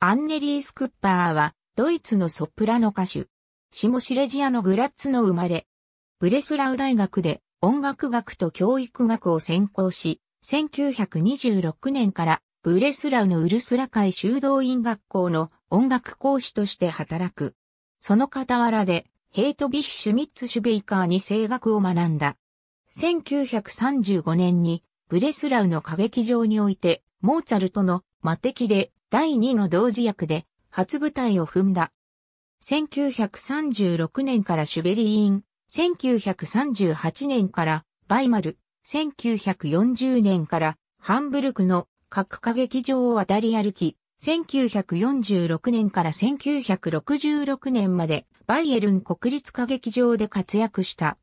アンネリー・スクッパーは、ドイツのソプラノ歌手。下シレジアのグラッツの生まれ。ブレスラウ大学で音楽学と教育学を専攻し、1926年からブレスラウのウルスラ会修道院学校の音楽講師として働く。その傍らで、ヘイトビヒ・シュミッツ・シュベイカーに声楽を学んだ。1935年に、ブレスラウの歌劇場において、モーツァルトの魔敵で第2の同時役で初舞台を踏んだ。1936年からシュベリーイン、1938年からバイマル、1940年からハンブルクの各歌劇場を渡り歩き、1946年から1966年までバイエルン国立歌劇場で活躍した。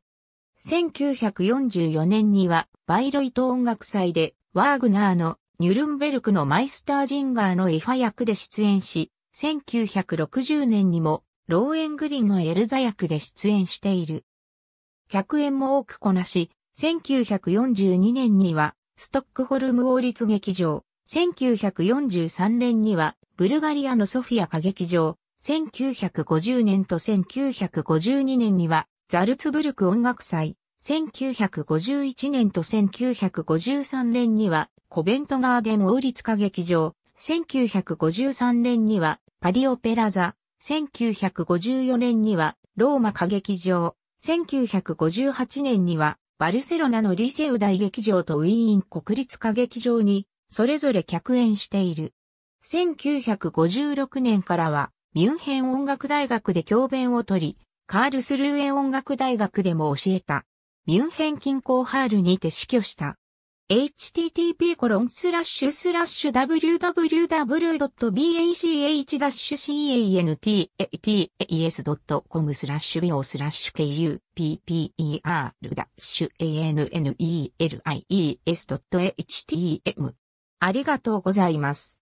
1944年にはバイロイト音楽祭でワーグナーのニュルンベルクのマイスタージンガーのエファ役で出演し、1960年にもローエングリンのエルザ役で出演している。客演も多くこなし、1942年にはストックホルム王立劇場、1943年にはブルガリアのソフィア歌劇場、1950年と1952年にはザルツブルク音楽祭、1951年と1953年には、コベントガーデン王立歌劇場、1953年には、パリオペラ座、1954年には、ローマ歌劇場、1958年には、バルセロナのリセウ大劇場とウィーン国立歌劇場に、それぞれ客演している。1956年からは、ミュンヘン音楽大学で教鞭を取り、カールスルーエ音楽大学でも教えた。ミュンヘン近郊ハールにて死去した。h t t p w w w b a c h c a n t e s c o m スラッシュ bo スラッシュ kupper-annelies.htm ありがとうございます。